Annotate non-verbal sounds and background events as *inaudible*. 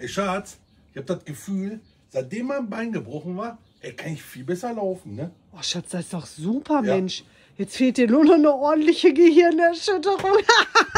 Ey Schatz, ich habe das Gefühl, seitdem mein Bein gebrochen war, ey, kann ich viel besser laufen, ne? Oh Schatz, das ist doch super, ja. Mensch. Jetzt fehlt dir nur noch eine ordentliche Gehirnerschütterung. *laughs*